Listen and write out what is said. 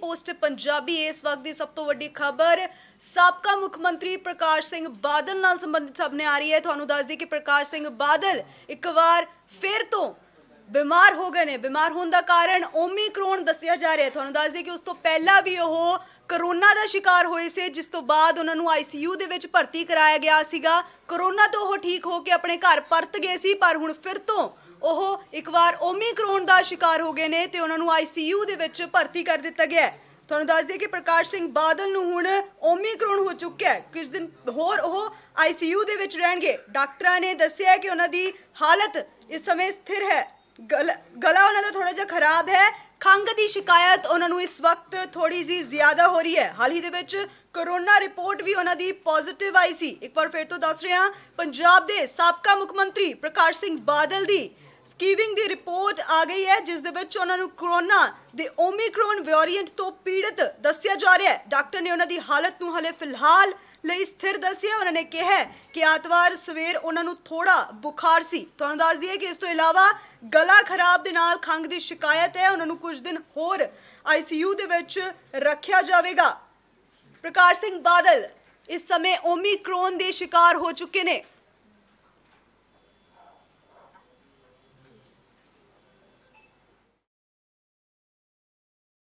post Punjabi ਇਸ ਵਕਤ ਦੀ ਸਭ ਤੋਂ ਵੱਡੀ ਖਬਰ ਸਾਬਕਾ ਮੁੱਖ ਮੰਤਰੀ ਪ੍ਰਕਾਸ਼ ਸਿੰਘ ਬਾਦਲ ਨਾਲ ਸੰਬੰਧਿਤ ਨੇ ਆ ਰਹੀ ਹੈ ਤੁਹਾਨੂੰ ਦੱਸ ਦਈਏ ਕਿ ਪ੍ਰਕਾਸ਼ ਸਿੰਘ ਬਾਦਲ ਇੱਕ ਵਾਰ ਫਿਰ ਤੋਂ ਬਿਮਾਰ ਹੋ ਗਏ ਨੇ ਬਿਮਾਰ ਹੋਣ ਦਾ ਕਾਰਨ ਓਮਿਕਰੋਨ ਦੱਸਿਆ ਜਾ ਰਿਹਾ ਹੈ ਤੁਹਾਨੂੰ ਦੱਸ ਦਈਏ ਕਿ ਉਸ ਤੋਂ ਪਹਿਲਾਂ ਵੀ ਉਹ ਕਰੋਨਾ ਦਾ ਸ਼ਿਕਾਰ ਹੋਏ ਸੀ ਜਿਸ ਤੋਂ ਬਾਅਦ ਉਹਨਾਂ ਨੂੰ ਆਈਸੀਯੂ ਦੇ ਵਿੱਚ ਭਰਤੀ ਕਰਾਇਆ ਗਿਆ ਸੀਗਾ ਕਰੋਨਾ ਤੋਂ ਉਹ ਠੀਕ ਹੋ ਕੇ ਆਪਣੇ ਘਰ ਪਰਤ ਗਏ ਸੀ ਪਰ ਹੁਣ ਫਿਰ ਤੋਂ ਉਹ ਇੱਕ ਵਾਰ ਓਮਿਕਰੋਨ ਦਾ ਸ਼ਿਕਾਰ ਹੋ ਗਏ ਨੇ ਤੇ ਉਹਨਾਂ ਨੂੰ ਆਈਸੀਯੂ ਦੇ ਵਿੱਚ ਭਰਤੀ ਕਰ ਦਿੱਤਾ ਗਿਆ ਤੁਹਾਨੂੰ ਦੱਸ ਦਈਏ ਕਿ ਪ੍ਰਕਾਸ਼ ਸਿੰਘ ਬਾਦਲ ਨੂੰ ਹੁਣ ਓਮਿਕਰੋਨ ਹੋ ਚੁੱਕਿਆ ਹੈ ਕਿਸ ਦਿਨ ਹੋਰ ਉਹ ਆਈਸੀਯੂ ਦੇ ਵਿੱਚ ਰਹਿਣਗੇ ਡਾਕਟਰਾਂ ਨੇ ਦੱਸਿਆ ਕਿ ਉਹਨਾਂ ਦੀ ਹਾਲਤ ਇਸ ਸਮੇਂ ਸਥਿਰ ਹੈ ਗਲਾ ਉਹਨਾਂ ਦਾ ਥੋੜਾ ਜਿਹਾ ਖਰਾਬ ਹੈ ਖੰਗ ਦੀ ਸ਼ਿਕਾਇਤ ਉਹਨਾਂ ਨੂੰ ਇਸ ਵਕਤ ਥੋੜੀ ਜੀ ਜ਼ਿਆਦਾ ਹੋ ਰਹੀ ਹੈ ਹਾਲ ਹੀ ਦੇ ਵਿੱਚ ਕਰੋਨਾ ਰਿਪੋਰਟ ਵੀ ਉਹਨਾਂ ਦੀ ਪੋਜ਼ਿਟਿਵ ਆਈ ਸੀ ਇੱਕ ਵਾਰ ਫਿਰ ਤੋਂ ਦੱਸ ਰਿਹਾ ਪੰਜਾਬ ਦੇ ਸਾਬਕਾ ਮੁੱਖ ਮੰਤਰੀ ਪ੍ਰਕਾਸ਼ ਸਿੰਘ ਬਾਦਲ ਦੀ ਸਕੀਵਿੰਗ ਦੀ ਰਿਪੋਰਟ ਆ ਗਈ ਹੈ ਜਿਸ ਦੇ ਵਿੱਚ ਉਹਨਾਂ ਨੂੰ ਕਰੋਨਾ ਦੇ ਓਮਿਕਰੋਨ ਵੇਰੀਐਂਟ ਤੋਂ ਪੀੜਤ ਦੱਸਿਆ ਜਾ ਰਿਹਾ ਹੈ ਡਾਕਟਰ ਨੇ ਉਹਨਾਂ ਦੀ ਹਾਲਤ ਨੂੰ ਹਲੇ ਫਿਲਹਾਲ ਲਈ ਸਥਿਰ ਦੱਸਿਆ ਉਹਨਾਂ ਨੇ ਕਿਹਾ ਕਿ ਆਤਵਾਰ ਸਵੇਰ ਉਹਨਾਂ ਨੂੰ ਥੋੜਾ ਬੁਖਾਰ ਸੀ ਤੁਹਾਨੂੰ ਦੱਸ ਦਈਏ ਕਿ ਇਸ ਤੋਂ ਇਲਾਵਾ ਗਲਾ ਖਰਾਬ ਦੇ ਨਾਲ ਖੰਗ ਦੀ ਸ਼ਿਕਾਇਤ ਹੈ ਉਹਨਾਂ ਨੂੰ ਕੁਝ ਦਿਨ ਹੋਰ ਆਈਸੀਯੂ ਦੇ ਵਿੱਚ ਰੱਖਿਆ ਜਾਵੇਗਾ ਪ੍ਰਕਾਸ਼ ਸਿੰਘ ਬਾਦਲ ਇਸ ਸਮੇਂ ਓਮਿਕਰੋਨ ਦੇ ਸ਼ਿਕਾਰ ਹੋ ਚੁੱਕੇ ਨੇ